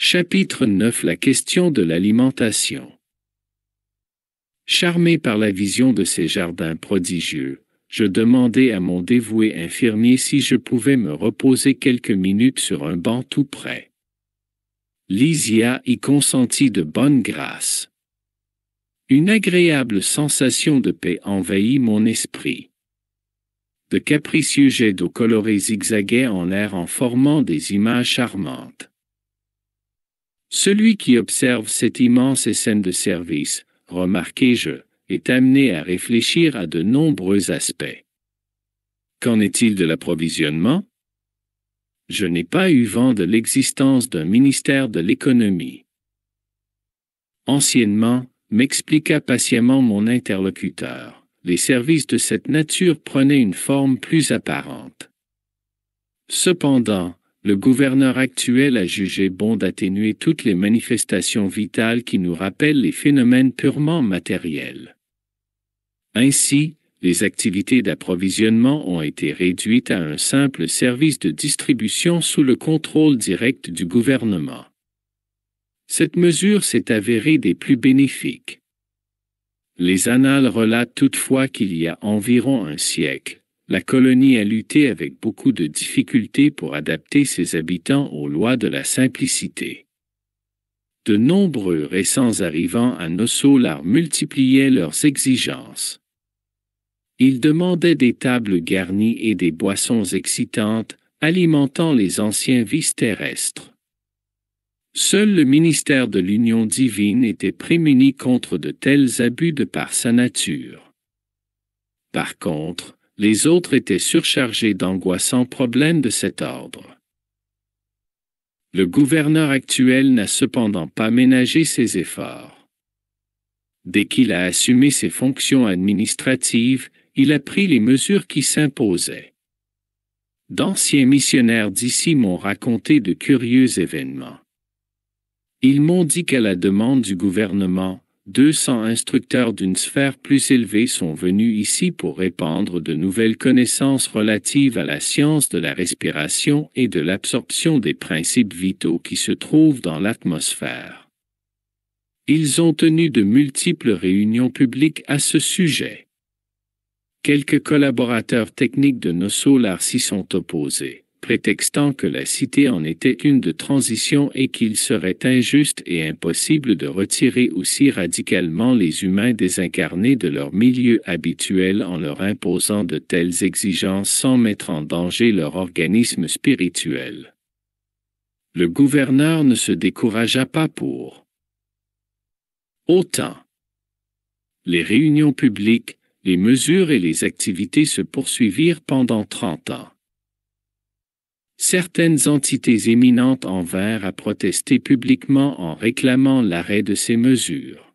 Chapitre 9 La question de l'alimentation Charmé par la vision de ces jardins prodigieux, je demandai à mon dévoué infirmier si je pouvais me reposer quelques minutes sur un banc tout près. Lysia y consentit de bonne grâce. Une agréable sensation de paix envahit mon esprit. De capricieux jets d'eau colorés zigzaguaient en l'air en formant des images charmantes. Celui qui observe cette immense scène de service, remarquai je est amené à réfléchir à de nombreux aspects. Qu'en est-il de l'approvisionnement Je n'ai pas eu vent de l'existence d'un ministère de l'économie. Anciennement, m'expliqua patiemment mon interlocuteur, les services de cette nature prenaient une forme plus apparente. Cependant, le gouverneur actuel a jugé bon d'atténuer toutes les manifestations vitales qui nous rappellent les phénomènes purement matériels. Ainsi, les activités d'approvisionnement ont été réduites à un simple service de distribution sous le contrôle direct du gouvernement. Cette mesure s'est avérée des plus bénéfiques. Les annales relatent toutefois qu'il y a environ un siècle, la colonie a lutté avec beaucoup de difficultés pour adapter ses habitants aux lois de la simplicité. De nombreux récents arrivants à Nossolar multipliaient leurs exigences. Ils demandaient des tables garnies et des boissons excitantes, alimentant les anciens vices terrestres. Seul le ministère de l'Union divine était prémuni contre de tels abus de par sa nature. Par contre, les autres étaient surchargés d'angoissants problèmes de cet ordre. Le gouverneur actuel n'a cependant pas ménagé ses efforts. Dès qu'il a assumé ses fonctions administratives, il a pris les mesures qui s'imposaient. D'anciens missionnaires d'ici m'ont raconté de curieux événements. Ils m'ont dit qu'à la demande du gouvernement, 200 instructeurs d'une sphère plus élevée sont venus ici pour répandre de nouvelles connaissances relatives à la science de la respiration et de l'absorption des principes vitaux qui se trouvent dans l'atmosphère. Ils ont tenu de multiples réunions publiques à ce sujet. Quelques collaborateurs techniques de nos s'y sont opposés prétextant que la cité en était une de transition et qu'il serait injuste et impossible de retirer aussi radicalement les humains désincarnés de leur milieu habituel en leur imposant de telles exigences sans mettre en danger leur organisme spirituel. Le gouverneur ne se découragea pas pour autant. Les réunions publiques, les mesures et les activités se poursuivirent pendant trente ans. Certaines entités éminentes en vinrent à protester publiquement en réclamant l'arrêt de ces mesures.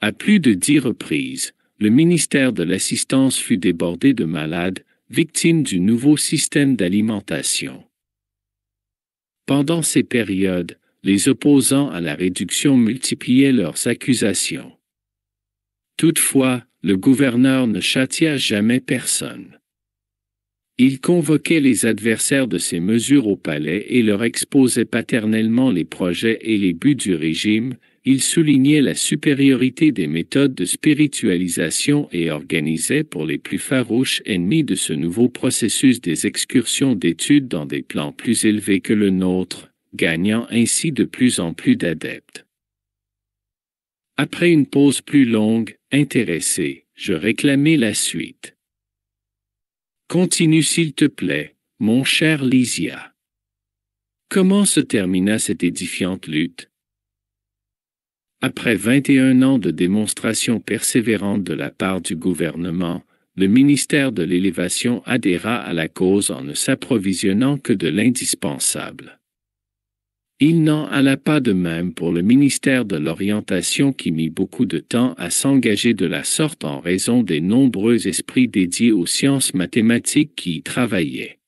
À plus de dix reprises, le ministère de l'Assistance fut débordé de malades, victimes du nouveau système d'alimentation. Pendant ces périodes, les opposants à la réduction multipliaient leurs accusations. Toutefois, le gouverneur ne châtia jamais personne. Il convoquait les adversaires de ces mesures au palais et leur exposait paternellement les projets et les buts du régime, il soulignait la supériorité des méthodes de spiritualisation et organisait pour les plus farouches ennemis de ce nouveau processus des excursions d'études dans des plans plus élevés que le nôtre, gagnant ainsi de plus en plus d'adeptes. Après une pause plus longue, intéressé, je réclamai la suite. Continue s'il te plaît, mon cher Lysia. Comment se termina cette édifiante lutte Après 21 ans de démonstrations persévérantes de la part du gouvernement, le ministère de l'Élévation adhéra à la cause en ne s'approvisionnant que de l'indispensable. Il n'en alla pas de même pour le ministère de l'Orientation qui mit beaucoup de temps à s'engager de la sorte en raison des nombreux esprits dédiés aux sciences mathématiques qui y travaillaient.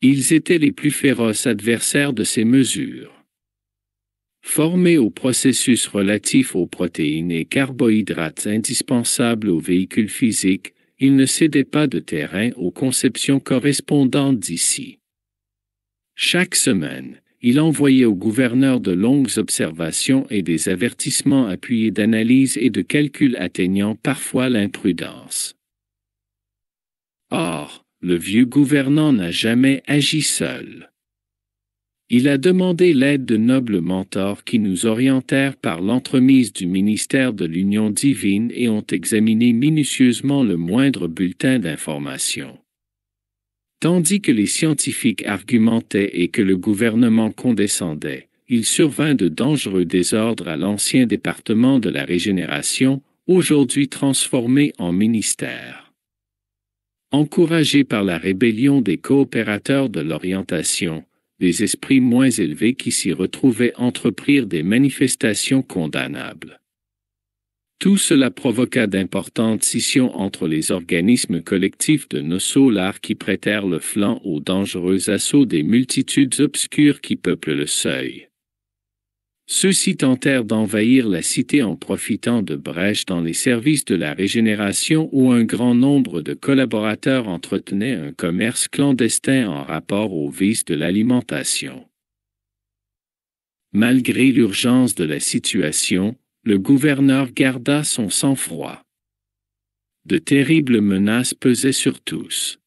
Ils étaient les plus féroces adversaires de ces mesures. Formés au processus relatif aux protéines et carbohydrates indispensables aux véhicules physiques, ils ne cédaient pas de terrain aux conceptions correspondantes d'ici. Chaque semaine, il envoyait au gouverneur de longues observations et des avertissements appuyés d'analyses et de calculs atteignant parfois l'imprudence. Or, le vieux gouvernant n'a jamais agi seul. Il a demandé l'aide de nobles mentors qui nous orientèrent par l'entremise du ministère de l'Union divine et ont examiné minutieusement le moindre bulletin d'information. Tandis que les scientifiques argumentaient et que le gouvernement condescendait, il survint de dangereux désordres à l'ancien département de la régénération, aujourd'hui transformé en ministère. Encouragés par la rébellion des coopérateurs de l'orientation, des esprits moins élevés qui s'y retrouvaient entreprirent des manifestations condamnables. Tout cela provoqua d'importantes scissions entre les organismes collectifs de nos solars qui prêtèrent le flanc aux dangereux assauts des multitudes obscures qui peuplent le seuil. Ceux-ci tentèrent d'envahir la cité en profitant de brèches dans les services de la régénération où un grand nombre de collaborateurs entretenaient un commerce clandestin en rapport aux vices de l'alimentation. Malgré l'urgence de la situation, le gouverneur garda son sang-froid. De terribles menaces pesaient sur tous.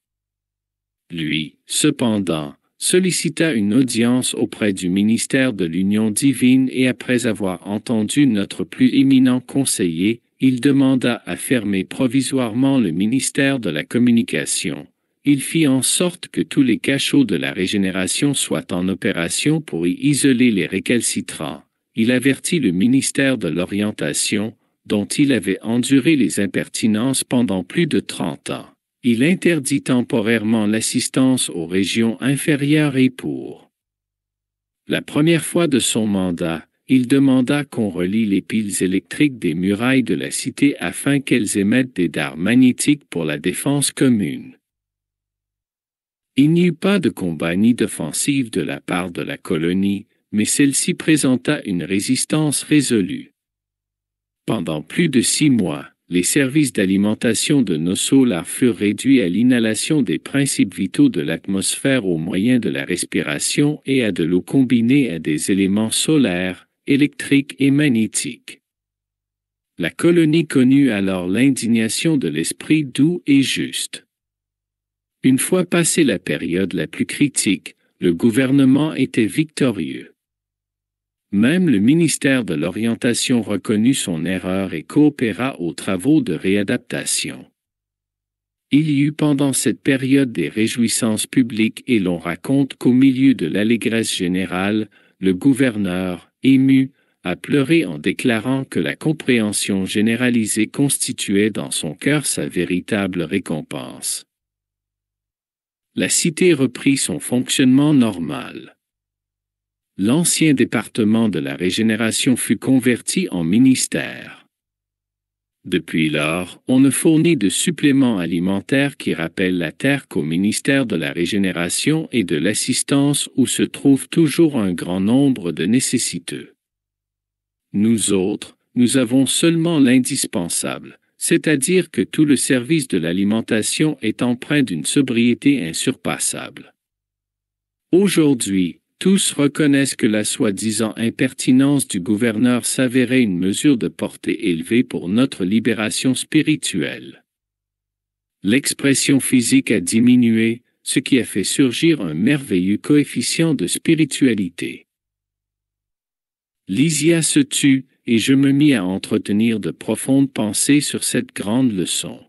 Lui, cependant, sollicita une audience auprès du ministère de l'Union divine et après avoir entendu notre plus éminent conseiller, il demanda à fermer provisoirement le ministère de la Communication. Il fit en sorte que tous les cachots de la régénération soient en opération pour y isoler les récalcitrants, il avertit le ministère de l'Orientation, dont il avait enduré les impertinences pendant plus de trente ans. Il interdit temporairement l'assistance aux régions inférieures et pour la première fois de son mandat, il demanda qu'on relie les piles électriques des murailles de la cité afin qu'elles émettent des dards magnétiques pour la défense commune. Il n'y eut pas de combat ni d'offensive de la part de la colonie, mais celle-ci présenta une résistance résolue. Pendant plus de six mois, les services d'alimentation de nos solars furent réduits à l'inhalation des principes vitaux de l'atmosphère au moyen de la respiration et à de l'eau combinée à des éléments solaires, électriques et magnétiques. La colonie connut alors l'indignation de l'esprit doux et juste. Une fois passée la période la plus critique, le gouvernement était victorieux. Même le ministère de l'Orientation reconnut son erreur et coopéra aux travaux de réadaptation. Il y eut pendant cette période des réjouissances publiques et l'on raconte qu'au milieu de l'allégresse générale, le gouverneur, ému, a pleuré en déclarant que la compréhension généralisée constituait dans son cœur sa véritable récompense. La cité reprit son fonctionnement normal l'ancien département de la régénération fut converti en ministère. Depuis lors, on ne fournit de suppléments alimentaires qui rappellent la terre qu'au ministère de la Régénération et de l'Assistance où se trouve toujours un grand nombre de nécessiteux. Nous autres, nous avons seulement l'indispensable, c'est-à-dire que tout le service de l'alimentation est empreint d'une sobriété insurpassable. Aujourd'hui, tous reconnaissent que la soi-disant impertinence du gouverneur s'avérait une mesure de portée élevée pour notre libération spirituelle. L'expression physique a diminué, ce qui a fait surgir un merveilleux coefficient de spiritualité. Lysia se tut, et je me mis à entretenir de profondes pensées sur cette grande leçon.